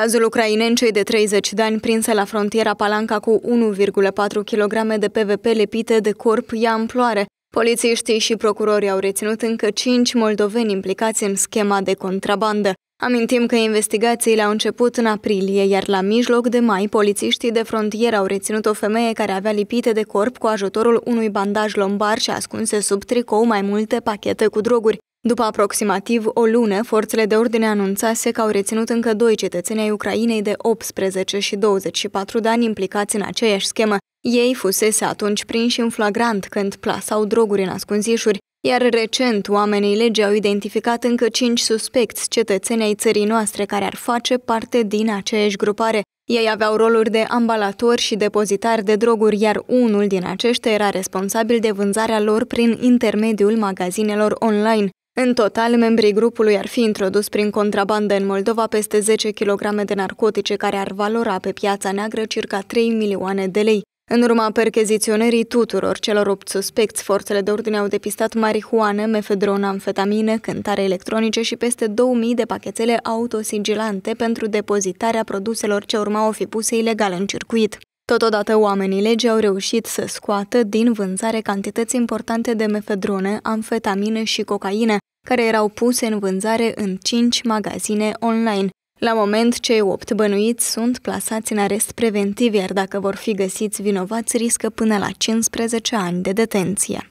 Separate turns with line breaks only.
Cazul ucrainencei de 30 de ani prinsă la frontiera Palanca cu 1,4 kg de PVP lepite de corp ia amploare. Polițiștii și procurorii au reținut încă 5 moldoveni implicați în schema de contrabandă. Amintim că investigațiile au început în aprilie, iar la mijloc de mai, polițiștii de frontieră au reținut o femeie care avea lipite de corp cu ajutorul unui bandaj lombar și ascunse sub tricou mai multe pachete cu droguri. După aproximativ o lună, forțele de ordine anunțase că au reținut încă doi cetățeni ai Ucrainei de 18 și 24 de ani implicați în aceeași schemă. Ei fusese atunci prinși în flagrant când plasau droguri în ascunzișuri, iar recent oamenii legii au identificat încă cinci suspecți cetățeni ai țării noastre care ar face parte din aceeași grupare. Ei aveau roluri de ambalatori și depozitari de droguri, iar unul din aceștia era responsabil de vânzarea lor prin intermediul magazinelor online. În total, membrii grupului ar fi introdus prin contrabandă în Moldova peste 10 kg de narcotice care ar valora pe piața neagră circa 3 milioane de lei. În urma percheziționării tuturor celor 8 suspecți, forțele de ordine au depistat marihuană, mefedron, amfetamine, cântare electronice și peste 2000 de pachetele autosigilante pentru depozitarea produselor ce urmau fi puse ilegal în circuit. Totodată, oamenii legii au reușit să scoată din vânzare cantități importante de mefedrone, amfetamine și cocaină, care erau puse în vânzare în 5 magazine online. La moment, cei 8 bănuiți sunt plasați în arest preventiv, iar dacă vor fi găsiți vinovați, riscă până la 15 ani de detenție.